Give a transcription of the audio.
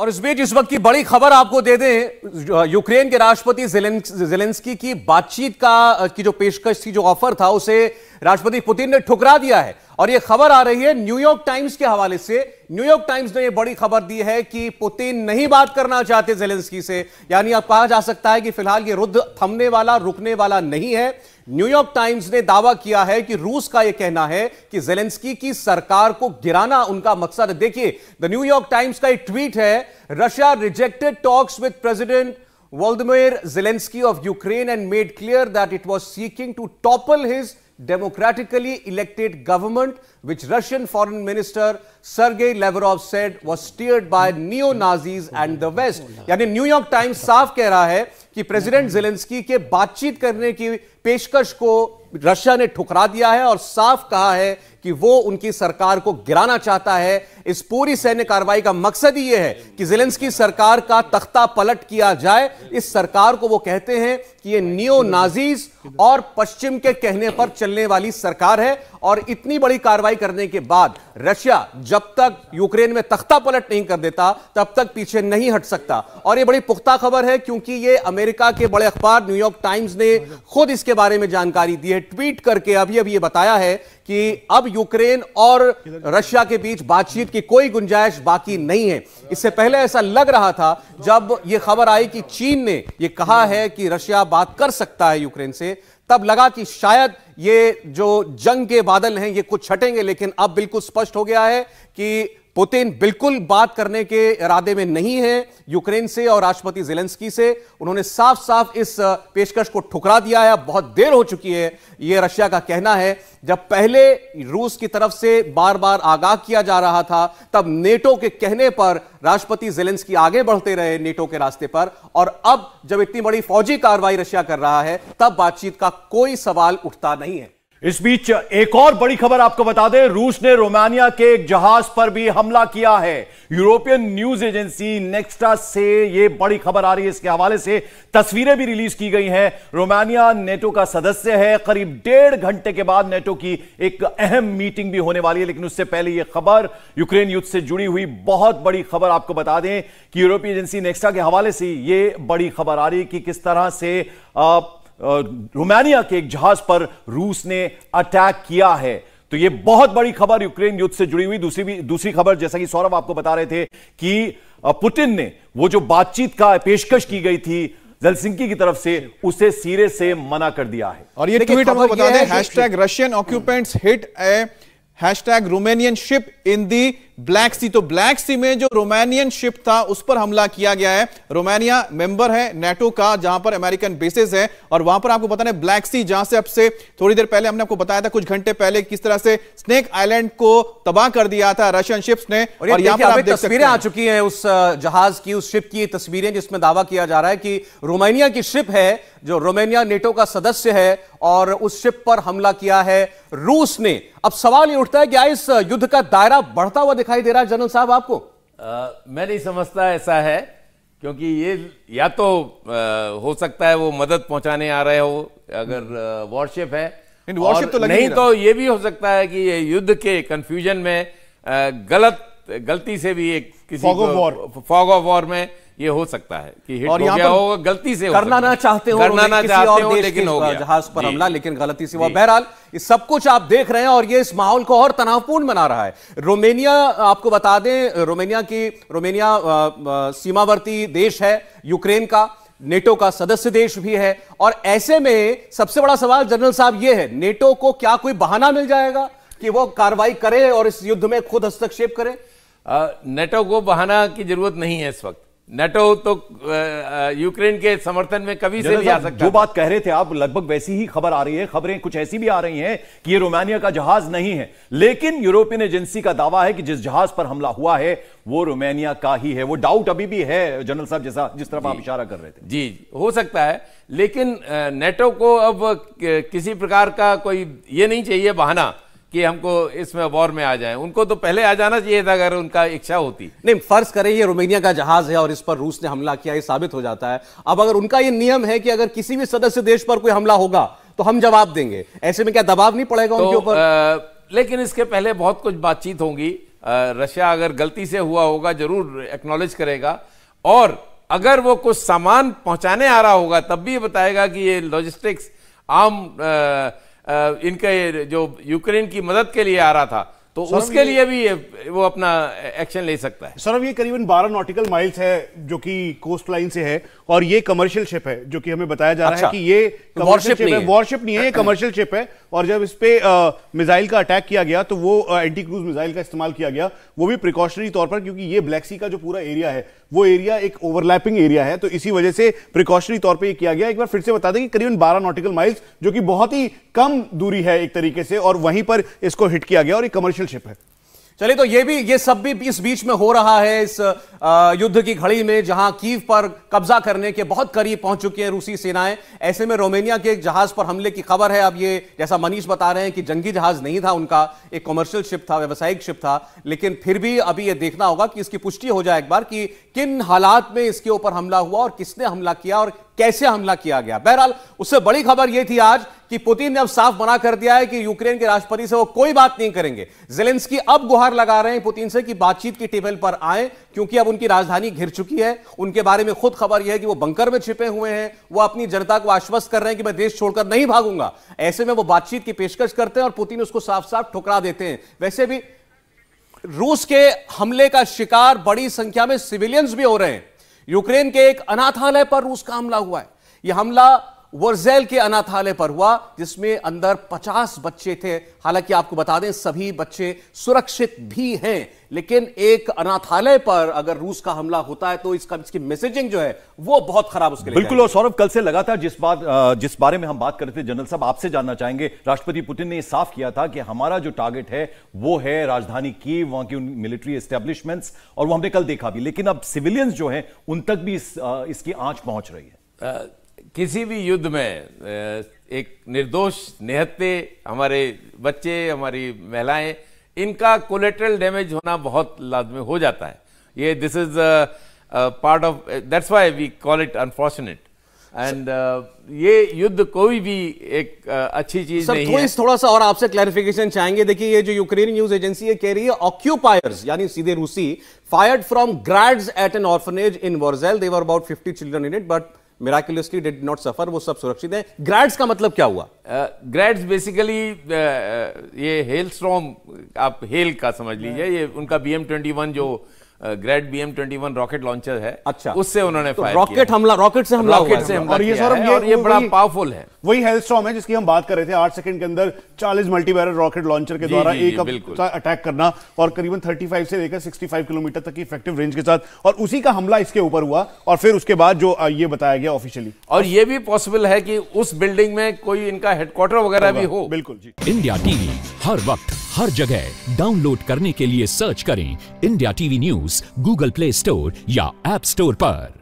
और इस बीच इस वक्त की बड़ी खबर आपको दे दें यूक्रेन के राष्ट्रपति जेलेंस्की की बातचीत का की जो पेशकश थी जो ऑफर था उसे राष्ट्रपति पुतिन ने ठुकरा दिया है और यह खबर आ रही है न्यूयॉर्क टाइम्स के हवाले से न्यूयॉर्क टाइम्स ने यह बड़ी खबर दी है कि पुतिन नहीं बात करना चाहते जेलेंस्की से यानी अब कहा जा सकता है कि फिलहाल यह रुद्ध थमने वाला रुकने वाला नहीं है न्यूयॉर्क टाइम्स ने दावा किया है कि रूस का यह कहना है कि जेलेंस्की की सरकार को गिराना उनका मकसद है देखिए द न्यूयॉर्क टाइम्स का एक ट्वीट है Russia rejected talks with president Volodymyr Zelensky of Ukraine and made clear that it was seeking to topple his democratically elected government, which Russian Foreign Minister sergey Lavrov said was steered by neo-Nazis and the West. yani new york times saaf keh raha hai ki president zelensky ke baat बातचीत karne ki peshkash ko russia ne thukra diya hai aur saaf kaha hai कि वो उनकी सरकार को गिराना चाहता है इस पूरी सैन्य कार्रवाई का मकसद ही यह है कि की सरकार का तख्ता पलट किया जाए इस सरकार को वो कहते हैं कि ये नियो नाजीज और पश्चिम के कहने पर चलने वाली सरकार है और इतनी बड़ी कार्रवाई करने के बाद रशिया जब तक यूक्रेन में तख्ता पलट नहीं कर देता तब तक पीछे नहीं हट सकता और यह बड़ी पुख्ता खबर है क्योंकि ये अमेरिका के बड़े अखबार न्यूयॉर्क टाइम्स ने खुद इसके बारे में जानकारी दी है ट्वीट करके अभी अभी ये बताया है कि अब यूक्रेन और रशिया के बीच बातचीत की कोई गुंजाइश बाकी नहीं है इससे पहले ऐसा लग रहा था जब यह खबर आई कि चीन ने यह कहा है कि रशिया बात कर सकता है यूक्रेन से तब लगा कि शायद ये जो जंग के बादल हैं ये कुछ छटेंगे लेकिन अब बिल्कुल स्पष्ट हो गया है कि पुतिन बिल्कुल बात करने के इरादे में नहीं है यूक्रेन से और राष्ट्रपति जेलेंस्की से उन्होंने साफ साफ इस पेशकश को ठुकरा दिया है बहुत देर हो चुकी है यह रशिया का कहना है जब पहले रूस की तरफ से बार बार आगाह किया जा रहा था तब नेटो के कहने पर राष्ट्रपति जेलेंस्की आगे बढ़ते रहे नेटो के रास्ते पर और अब जब इतनी बड़ी फौजी कार्रवाई रशिया कर रहा है तब बातचीत का कोई सवाल उठता नहीं है इस बीच एक और बड़ी खबर आपको बता दें रूस ने रोमानिया के एक जहाज पर भी हमला किया है यूरोपियन न्यूज एजेंसी नेक्स्टा से यह बड़ी खबर आ रही है इसके हवाले से तस्वीरें भी रिलीज की गई हैं रोमानिया नेटो का सदस्य है करीब डेढ़ घंटे के बाद नेटो की एक अहम मीटिंग भी होने वाली है लेकिन उससे पहले यह खबर यूक्रेन युद्ध से जुड़ी हुई बहुत बड़ी खबर आपको बता दें कि यूरोपीय एजेंसी नेक्स्टा के हवाले से यह बड़ी खबर आ रही है कि किस तरह से आ, रोमानिया के एक जहाज पर रूस ने अटैक किया है तो यह बहुत बड़ी खबर यूक्रेन युद्ध से जुड़ी हुई दूसरी भी दूसरी खबर जैसा कि सौरभ आपको बता रहे थे कि पुतिन ने वो जो बातचीत का पेशकश की गई थी जलसिंकी की तरफ से उसे सिरे से मना कर दिया है और ये ट्वीट हमको बता दें hashtag Russian occupants hit a hashtag Romanian ship in the Black Sea तो ब्लैक सी में जो रोमानियन शिप था उस पर हमला किया गया है रोमानिया मेंबर है नेटो का जहां पर अमेरिकन बेसिस है और वहां पर आपको बताना है ब्लैक सी जहां से अब से थोड़ी देर पहले हमने आपको बताया था कुछ घंटे पहले किस तरह से स्नेक आइलैंड को तबाह कर दिया था रशियन शिप्स ने और, और यहां पर आप तस्वीरें आ चुकी है उस जहाज की उस शिप की तस्वीरें जिसमें दावा किया जा रहा है कि रोमानिया की शिप है जो रोमानिया नेटो का सदस्य है और उस शिप पर हमला किया है रूस ने अब सवाल ये उठता है कि इस युद्ध का दायरा बढ़ता हुआ दिखा दिखाई दे रहा है जनरल साहब आपको आ, मैं नहीं समझता ऐसा है क्योंकि ये या तो आ, हो सकता है वो मदद पहुंचाने आ रहे हो अगर वॉरशिप है वॉरशिप तो नहीं, नहीं तो ये भी हो सकता है कि ये युद्ध के कंफ्यूजन में आ, गलत गलती से भी एक किसी fog of war fog of war में ये हो सकता है कि हिट और हो गया हो गलती से करना ना चाहते हो करना ना चाहते हो लेकिन हो गया जहाज पर हमला लेकिन गलती से हुआ बहरहाल इस सब कुछ आप देख रहे हैं और ये इस माहौल को और तनावपूर्ण बना रहा है रोमेनिया आपको बता दें रोमेनिया की रोमेनिया सीमावर्ती देश है यूक्रेन का नेटो का सदस्य देश भी है और ऐसे में सबसे बड़ा सवाल जनरल साहब ये है नेटो को क्या कोई बहाना मिल जाएगा कि वो कार्रवाई करे और इस युद्ध में खुद हस्तक्षेप करे नेटो को बहाना की जरूरत नहीं है इस वक्त नेटो तो यूक्रेन के समर्थन में कभी से नहीं आ सकता जो बात कह रहे थे आप लगभग वैसी ही खबर आ रही है खबरें कुछ ऐसी भी आ रही हैं कि ये रोमानिया का जहाज नहीं है लेकिन यूरोपियन एजेंसी का दावा है कि जिस जहाज पर हमला हुआ है वो रोमानिया का ही है वो डाउट अभी भी है जनरल साहब जैसा जिस तरफ आप इशारा कर रहे थे जी हो सकता है लेकिन नेटो को अब किसी प्रकार का कोई ये नहीं चाहिए बहाना कि हमको इसमें वॉर में आ जाए उनको तो पहले आ जाना चाहिए था अगर उनका इच्छा होती नहीं फर्ज करें ये रोमेनिया का जहाज है और इस पर रूस ने हमला किया ये साबित हो जाता है अब अगर उनका ये नियम है कि अगर किसी भी सदस्य देश पर कोई हमला होगा तो हम जवाब देंगे ऐसे में क्या दबाव नहीं पड़ेगा तो, उनके ऊपर लेकिन इसके पहले बहुत कुछ बातचीत होगी रशिया अगर गलती से हुआ होगा जरूर एक्नोलेज करेगा और अगर वो कुछ सामान पहुंचाने आ रहा होगा तब भी बताएगा कि ये लॉजिस्टिक्स आम आ, इनके जो यूक्रेन की मदद के लिए आ रहा था तो उसके लिए भी वो अपना एक्शन ले सकता है सौरभ ये करीबन 12 नॉटिकल माइल्स है जो कि कोस्ट लाइन से है और ये कमर्शियल शिप है जो कि हमें बताया जा रहा है अच्छा। कि ये वॉरशिप नहीं है वॉरशिप नहीं है ये कमर्शियल शिप है और जब इस पे मिसाइल का अटैक किया गया तो वो एंटी क्रूज मिसाइल का इस्तेमाल किया गया वो भी प्रिकॉशनरी तौर पर क्योंकि ये ब्लैक सी का जो पूरा एरिया है वो एरिया एक ओवरलैपिंग एरिया है तो इसी वजह से प्रिकॉशनरी तौर पर यह किया गया एक बार फिर से बता दें कि करीबन बारह नॉटिकल माइल्स जो कि बहुत ही कम दूरी है एक तरीके से और वहीं पर इसको हिट किया गया और ये कमर्शियल रिलेशनशिप है चलिए तो ये भी ये सब भी इस बीच में हो रहा है इस युद्ध की घड़ी में जहां कीव पर कब्जा करने के बहुत करीब पहुंच चुकी हैं रूसी सेनाएं ऐसे में रोमेनिया के एक जहाज पर हमले की खबर है अब ये जैसा मनीष बता रहे हैं कि जंगी जहाज नहीं था उनका एक कमर्शियल शिप था व्यावसायिक शिप था लेकिन फिर भी अभी ये देखना होगा कि इसकी पुष्टि हो जाए एक बार कि किन हालात में इसके ऊपर हमला हुआ और किसने हमला किया और कैसे हमला किया गया बहरहाल उससे बड़ी खबर यह थी आज कि पुतिन ने अब साफ मना कर दिया है कि यूक्रेन के राष्ट्रपति से वो कोई बात नहीं करेंगे जेलेंस्की अब गुहार लगा रहे हैं पुतिन से कि बातचीत की टेबल पर आए क्योंकि अब उनकी राजधानी घिर चुकी है उनके बारे में खुद खबर यह है कि वो बंकर में छिपे हुए हैं वो अपनी जनता को आश्वस्त कर रहे हैं कि मैं देश छोड़कर नहीं भागूंगा ऐसे में वो बातचीत की पेशकश करते हैं और पुतिन उसको साफ साफ ठुकरा देते हैं वैसे भी रूस के हमले का शिकार बड़ी संख्या में सिविलियंस भी हो रहे हैं यूक्रेन के एक अनाथालय पर रूस का हमला हुआ है यह हमला वर्जेल के अनाथालय पर हुआ जिसमें अंदर 50 बच्चे थे हालांकि आपको बता दें सभी बच्चे सुरक्षित भी हैं लेकिन एक अनाथालय पर अगर रूस का हमला होता है तो इसका इसकी मैसेजिंग जो है वो बहुत खराब उसके बिल्कुल और सौरभ कल से लगातार जिस बात जिस बारे में हम बात कर रहे थे जनरल साहब आपसे जानना चाहेंगे राष्ट्रपति पुतिन ने साफ किया था कि हमारा जो टारगेट है वो है राजधानी की वहां की मिलिट्री एस्टेब्लिशमेंट्स और वो हमने कल देखा भी लेकिन अब सिविलियंस जो है उन तक भी इसकी आंच पहुंच रही है किसी भी युद्ध में एक निर्दोष निहत्ते हमारे बच्चे हमारी महिलाएं इनका कोलेट्रल डैमेज होना बहुत लाजमी हो जाता है ये this is part of that's why we call it unfortunate and ये युद्ध कोई भी एक uh, अच्छी चीज सर, नहीं है थोड़ा सा और आपसे क्लैरिफिकेशन चाहेंगे देखिए ये जो यूक्रेन न्यूज एजेंसी है कह रही है ऑक्यूपायर्स यानी सीधे रूसी fired from Grads at an orphanage in Vorzel there were about 50 children in it but miraculously did not suffer वो सब सुरक्षित हैं ग्रैड्स का मतलब क्या हुआ Grads uh, basically uh, uh, ये हेल स्ट्रॉम आप हेल का समझ लीजिए ये उनका बी एम ट्वेंटी वन जो uh, Grad B M twenty one rocket launcher है अच्छा उससे उन्होंने तो रॉकेट हमला रॉकेट से हमला रॉकेट से हमला और ये सर ये, ये बड़ा पावरफुल है वही स्ट्रॉम है जिसकी हम बात कर रहे थे आठ सेकंड के अंदर चालीस मल्टीबैरल रॉकेट लॉन्चर के द्वारा एक अटैक करना और करीबन थर्टी फाइव से लेकर सिक्सटी फाइव किलोमीटर तक की इफेक्टिव रेंज के साथ और उसी का हमला इसके ऊपर हुआ और फिर उसके बाद जो ये बताया गया ऑफिशियली और ये भी पॉसिबल है कि उस बिल्डिंग में कोई इनका हेडक्वार्टर वगैरह भी हो बिल्कुल इंडिया टीवी हर वक्त हर जगह डाउनलोड करने के लिए सर्च करें India TV news Google Play Store या एप स्टोर पर